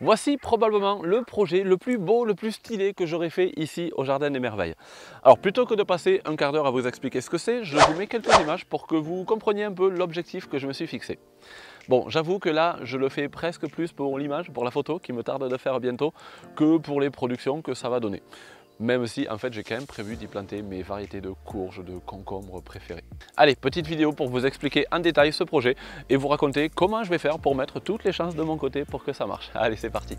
Voici probablement le projet le plus beau, le plus stylé que j'aurais fait ici au Jardin des Merveilles. Alors plutôt que de passer un quart d'heure à vous expliquer ce que c'est, je vous mets quelques images pour que vous compreniez un peu l'objectif que je me suis fixé. Bon, j'avoue que là, je le fais presque plus pour l'image, pour la photo, qui me tarde de faire bientôt, que pour les productions que ça va donner. Même si, en fait, j'ai quand même prévu d'y planter mes variétés de courges, de concombres préférées. Allez, petite vidéo pour vous expliquer en détail ce projet et vous raconter comment je vais faire pour mettre toutes les chances de mon côté pour que ça marche. Allez, c'est parti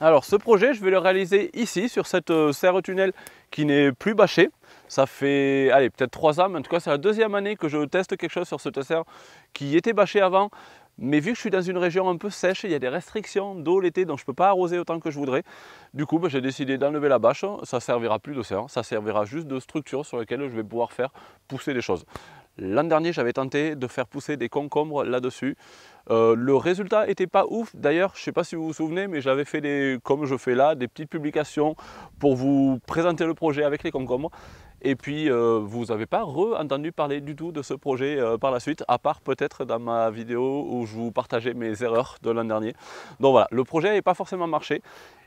Alors ce projet, je vais le réaliser ici, sur cette euh, serre tunnel qui n'est plus bâchée. Ça fait allez peut-être trois ans, mais en tout cas c'est la deuxième année que je teste quelque chose sur cette serre qui était bâchée avant. Mais vu que je suis dans une région un peu sèche, il y a des restrictions d'eau l'été, donc je ne peux pas arroser autant que je voudrais. Du coup, bah, j'ai décidé d'enlever la bâche. Ça servira plus d'océan, ça servira juste de structure sur laquelle je vais pouvoir faire pousser des choses. L'an dernier, j'avais tenté de faire pousser des concombres là-dessus. Euh, le résultat n'était pas ouf. D'ailleurs, je ne sais pas si vous vous souvenez, mais j'avais fait, des, comme je fais là, des petites publications pour vous présenter le projet avec les concombres. Et puis, euh, vous n'avez pas re-entendu parler du tout de ce projet euh, par la suite, à part peut-être dans ma vidéo où je vous partageais mes erreurs de l'an dernier. Donc voilà, le projet n'avait pas forcément marché.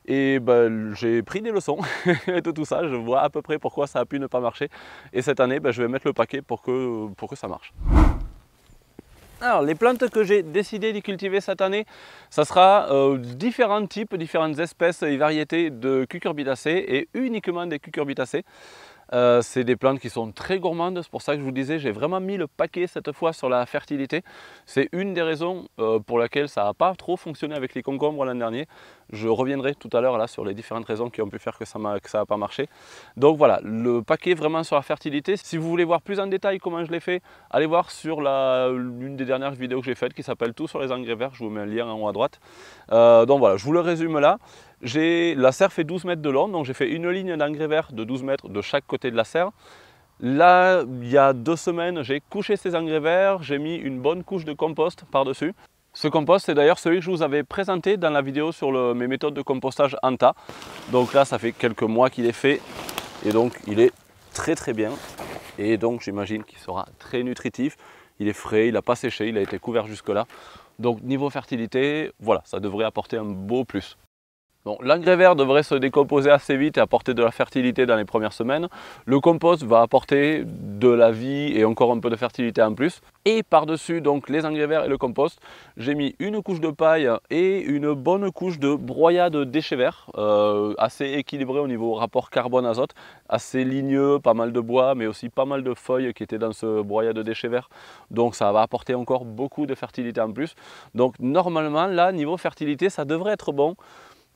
Et bah, j'ai pris des leçons de tout ça, je vois à peu près pourquoi ça a pu ne pas marcher. Et cette année, bah, je vais mettre le paquet pour que, ça marche. Alors les plantes que j'ai décidé d'y cultiver cette année, ça sera euh, différents types, différentes espèces et variétés de cucurbitacées et uniquement des cucurbitacées. Euh, c'est des plantes qui sont très gourmandes, c'est pour ça que je vous disais, j'ai vraiment mis le paquet cette fois sur la fertilité. C'est une des raisons euh, pour laquelle ça n'a pas trop fonctionné avec les concombres l'an dernier, je reviendrai tout à l'heure là sur les différentes raisons qui ont pu faire que ça n'a pas marché. Donc voilà, le paquet vraiment sur la fertilité. Si vous voulez voir plus en détail comment je l'ai fait, allez voir sur l'une des dernières vidéos que j'ai faites qui s'appelle Tout sur les engrais verts. Je vous mets un lien en haut à droite. Euh, donc voilà, je vous le résume là. La serre fait 12 mètres de long, donc j'ai fait une ligne d'engrais verts de 12 mètres de chaque côté de la serre. Là, il y a deux semaines, j'ai couché ces engrais verts, j'ai mis une bonne couche de compost par-dessus. Ce compost, c'est d'ailleurs celui que je vous avais présenté dans la vidéo sur mes méthodes de compostage en tas. Donc là, ça fait quelques mois qu'il est fait et donc il est très très bien. Et donc j'imagine qu'il sera très nutritif. Il est frais, il n'a pas séché, il a été couvert jusque-là. Donc niveau fertilité, voilà, ça devrait apporter un beau plus l'engrais vert devrait se décomposer assez vite et apporter de la fertilité dans les premières semaines. Le compost va apporter de la vie et encore un peu de fertilité en plus. Et par-dessus, donc les engrais verts et le compost, j'ai mis une couche de paille et une bonne couche de broyat de déchets verts, euh, assez équilibré au niveau rapport carbone-azote, assez ligneux, pas mal de bois, mais aussi pas mal de feuilles qui étaient dans ce broyat de déchets verts. Donc ça va apporter encore beaucoup de fertilité en plus. Donc normalement, là, niveau fertilité, ça devrait être bon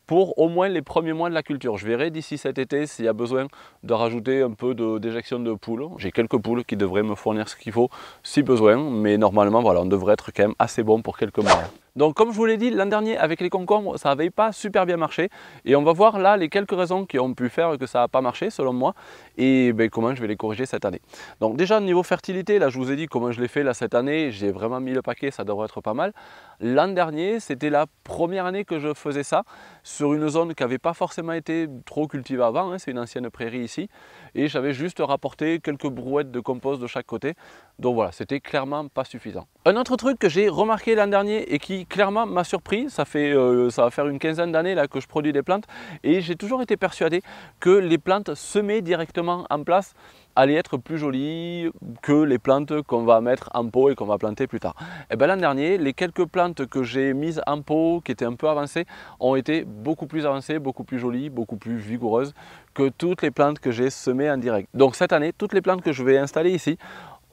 pour au moins les premiers mois de la culture. Je verrai d'ici cet été s'il y a besoin de rajouter un peu d'éjection de, poules. J'ai quelques poules qui devraient me fournir ce qu'il faut si besoin, mais normalement voilà, on devrait être quand même assez bon pour quelques mois. Donc comme je vous l'ai dit l'an dernier avec les concombres, ça n'avait pas super bien marché et on va voir là les quelques raisons qui ont pu faire que ça n'a pas marché selon moi et ben, comment je vais les corriger cette année. Donc déjà niveau fertilité, là je vous ai dit comment je l'ai fait là cette année, j'ai vraiment mis le paquet, ça devrait être pas mal. L'an dernier, c'était la première année que je faisais ça sur une zone qui n'avait pas forcément été trop cultivée avant, hein. c'est une ancienne prairie ici et j'avais juste rapporté quelques brouettes de compost de chaque côté. Donc voilà, c'était clairement pas suffisant. Un autre truc que j'ai remarqué l'an dernier et qui clairement m'a surpris, ça, fait, euh, ça va faire une quinzaine d'années là que je produis des plantes et j'ai toujours été persuadé que les plantes semées directement en place allait être plus jolie que les plantes qu'on va mettre en pot et qu'on va planter plus tard. Et eh bien l'an dernier, les quelques plantes que j'ai mises en pot, qui étaient un peu avancées, ont été beaucoup plus avancées, beaucoup plus jolies, beaucoup plus vigoureuses que toutes les plantes que j'ai semées en direct. Donc cette année, toutes les plantes que je vais installer ici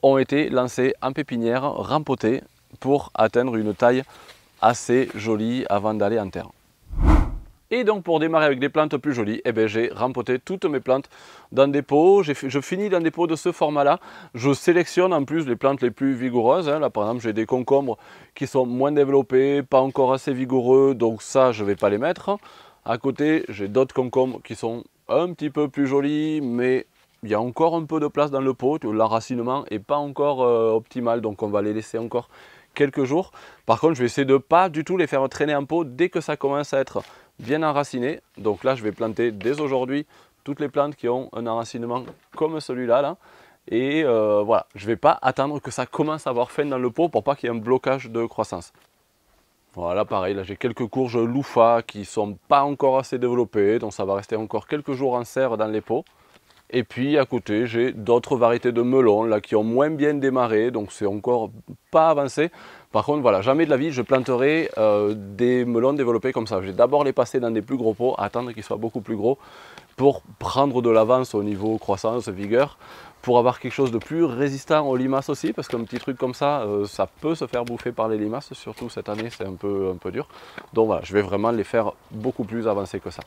ont été lancées en pépinière, rempotées pour atteindre une taille assez jolie avant d'aller en terre. Et donc pour démarrer avec des plantes plus jolies, eh ben, j'ai rempoté toutes mes plantes dans des pots. Je finis dans des pots de ce format-là. Je sélectionne en plus les plantes les plus vigoureuses. Hein. Là par exemple j'ai des concombres qui sont moins développés, pas encore assez vigoureux, donc ça je ne vais pas les mettre. À côté j'ai d'autres concombres qui sont un petit peu plus jolis, mais il y a encore un peu de place dans le pot. L'enracinement n'est pas encore euh, optimal, donc on va les laisser encore quelques jours. Par contre, je vais essayer de ne pas du tout les faire traîner en pot dès que ça commence à être bien enraciné, Donc là, je vais planter dès aujourd'hui toutes les plantes qui ont un enracinement comme celui-là. Là. Et euh, voilà, je ne vais pas attendre que ça commence à avoir faim dans le pot pour pas qu'il y ait un blocage de croissance. Voilà, pareil, là j'ai quelques courges loufa qui ne sont pas encore assez développées, donc ça va rester encore quelques jours en serre dans les pots. Et puis à côté, j'ai d'autres variétés de melons là qui ont moins bien démarré, donc c'est encore pas avancé. Par contre, voilà, jamais de la vie, je planterai euh, des melons développés comme ça. j'ai d'abord les passer dans des plus gros pots, attendre qu'ils soient beaucoup plus gros pour prendre de l'avance au niveau croissance, vigueur, pour avoir quelque chose de plus résistant aux limaces aussi, parce qu'un petit truc comme ça, euh, ça peut se faire bouffer par les limaces, surtout cette année, c'est un peu, un peu dur. Donc voilà, je vais vraiment les faire beaucoup plus avancer que ça.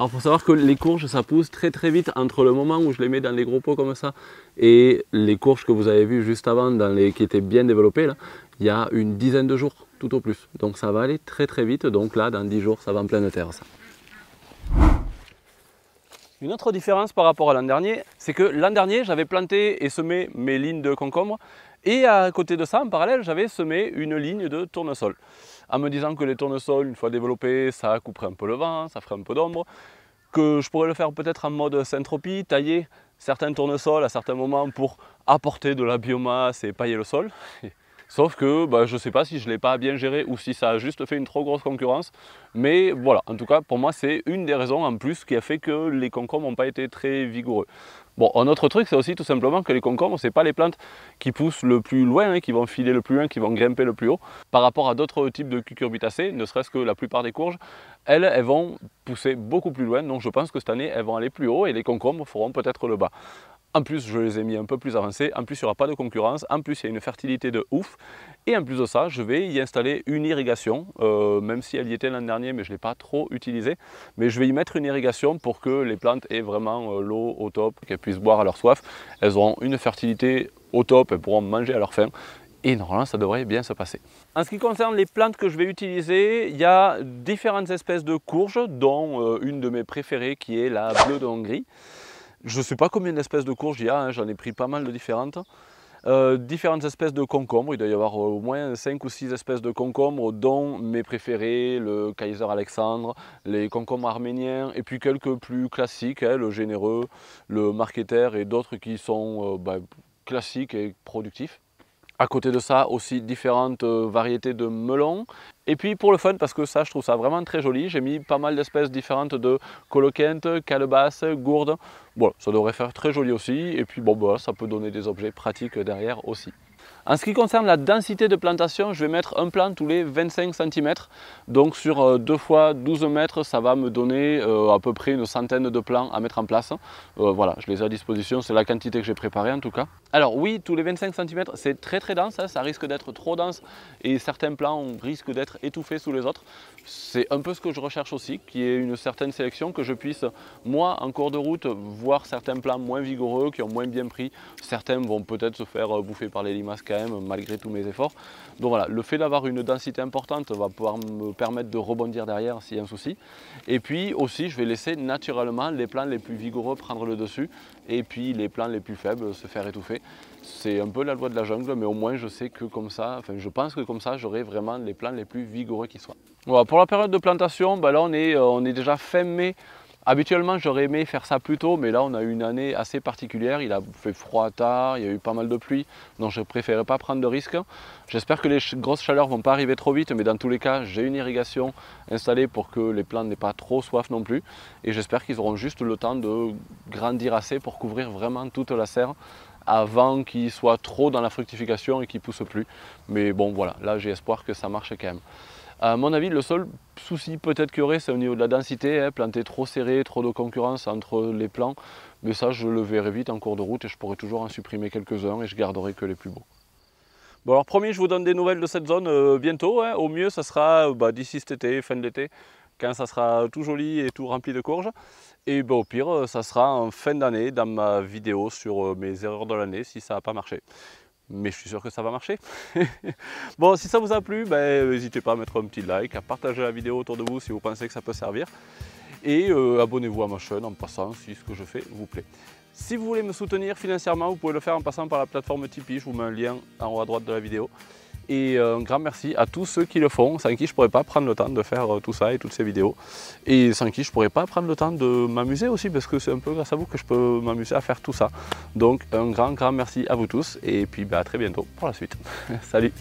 Alors faut savoir que les courges ça pousse très très vite entre le moment où je les mets dans les gros pots comme ça et les courges que vous avez vues juste avant qui étaient bien développées là, il y a une dizaine de jours tout au plus. Donc ça va aller très très vite. Donc là dans 10 jours ça va en pleine terre ça. Une autre différence par rapport à l'an dernier, c'est que l'an dernier j'avais planté et semé mes lignes de concombre et à côté de ça en parallèle j'avais semé une ligne de tournesol en me disant que les tournesols, une fois développés, ça couperait un peu le vent, ça ferait un peu d'ombre, que je pourrais le faire peut-être en mode syntropie, tailler certains tournesols à certains moments pour apporter de la biomasse et pailler le sol. Sauf que bah, je ne sais pas si je ne l'ai pas bien géré ou si ça a juste fait une trop grosse concurrence. Mais voilà, en tout cas, pour moi, c'est une des raisons en plus qui a fait que les concombres n'ont pas été très vigoureux. Bon, un autre truc, c'est aussi tout simplement que les concombres, ce pas les plantes qui poussent le plus loin, hein, qui vont filer le plus loin, qui vont grimper le plus haut. Par rapport à d'autres types de cucurbitacées, ne serait-ce que la plupart des courges, elles, elles vont pousser beaucoup plus loin. Donc je pense que cette année, elles vont aller plus haut et les concombres feront peut-être le bas. En plus, je les ai mis un peu plus avancés. En plus, il n'y aura pas de concurrence. En plus, il y a une fertilité de ouf. Et en plus de ça, je vais y installer une irrigation, euh, même si elle y était l'an dernier, mais je ne l'ai pas trop utilisée. Mais je vais y mettre une irrigation pour que les plantes aient vraiment euh, l'eau au top, qu'elles puissent boire à leur soif. Elles auront une fertilité au top, elles pourront manger à leur faim et normalement ça devrait bien se passer. En ce qui concerne les plantes que je vais utiliser, il y a différentes espèces de courges, dont euh, une de mes préférées qui est la bleue de Hongrie. Je ne sais pas combien d'espèces de courges il y a, hein, j'en ai pris pas mal de différentes. Euh, différentes espèces de concombres, il doit y avoir au moins 5 ou 6 espèces de concombres, dont mes préférés, le Kaiser Alexandre, les concombres arméniens, et puis quelques plus classiques, hein, le généreux, le marketer et d'autres qui sont euh, bah, classiques et productifs. À côté de ça, aussi différentes euh, variétés de melons. Et puis pour le fun, parce que ça, je trouve ça vraiment très joli, j'ai mis pas mal d'espèces différentes de coloquentes, calebasses, gourde, Bon, ça devrait faire très joli aussi. Et puis bon, bah, ça peut donner des objets pratiques derrière aussi. En ce qui concerne la densité de plantation, je vais mettre un plan tous les 25 cm. Donc sur 2 x 12 mètres, ça va me donner euh, à peu près une centaine de plants à mettre en place. Euh, voilà, je les ai à disposition, c'est la quantité que j'ai préparée en tout cas. Alors oui, tous les 25 cm, c'est très très dense, hein. ça risque d'être trop dense et certains plants risquent d'être étouffés sous les autres. C'est un peu ce que je recherche aussi, qui est une certaine sélection, que je puisse, moi, en cours de route, voir certains plants moins vigoureux, qui ont moins bien pris. Certains vont peut-être se faire euh, bouffer par les limaces malgré tous mes efforts. Donc voilà, le fait d'avoir une densité importante va pouvoir me permettre de rebondir derrière s'il y a un souci. Et puis aussi, je vais laisser naturellement les plants les plus vigoureux prendre le dessus et puis les plants les plus faibles se faire étouffer. C'est un peu la loi de la jungle, mais au moins je sais que comme ça, enfin je pense que comme ça, j'aurai vraiment les plants les plus vigoureux qui soient. pour la période de plantation, ben là on est, euh, on est déjà fin mai, Habituellement, j'aurais aimé faire ça plus tôt, mais là, on a eu une année assez particulière. Il a fait froid tard, il y a eu pas mal de pluie, donc je préférais pas prendre de risques. J'espère que les grosses chaleurs vont pas arriver trop vite, mais dans tous les cas, j'ai une irrigation installée pour que les plantes n'aient pas trop soif non plus. Et j'espère qu'ils auront juste le temps de grandir assez pour couvrir vraiment toute la serre avant qu'ils soient trop dans la fructification et qu'ils poussent plus. Mais bon, voilà, là, j'ai espoir que ça marche quand même. À mon avis, le seul souci peut-être qu'il y aurait, c'est au niveau de la densité, hein, planter trop serré, trop de concurrence entre les plants. Mais ça, je le verrai vite en cours de route et je pourrai toujours en supprimer quelques-uns et je garderai que les plus beaux. Bon alors promis, je vous donne des nouvelles de cette zone euh, bientôt. Hein. Au mieux, ça sera euh, bah, d'ici cet été, fin de l'été, quand ça sera tout joli et tout rempli de courges. Et bah, au pire, euh, ça sera en fin d'année dans ma vidéo sur mes erreurs de l'année si ça n'a pas marché mais je suis sûr que ça va marcher. bon, si ça vous a plu, ben, n'hésitez pas à mettre un petit like, à partager la vidéo autour de vous si vous pensez que ça peut servir. Et euh, abonnez-vous à ma chaîne en passant si ce que je fais vous plaît. Si vous voulez me soutenir financièrement, vous pouvez le faire en passant par la plateforme Tipeee. Je vous mets un lien en haut à droite de la vidéo. Et euh, un grand merci à tous ceux qui le font, sans qui je ne pourrais pas prendre le temps de faire euh, tout ça et toutes ces vidéos. Et sans qui je ne pourrais pas prendre le temps de m'amuser aussi, parce que c'est un peu grâce à vous que je peux m'amuser à faire tout ça. Donc un grand, grand merci à vous tous. Et puis bah, à très bientôt pour la suite. Salut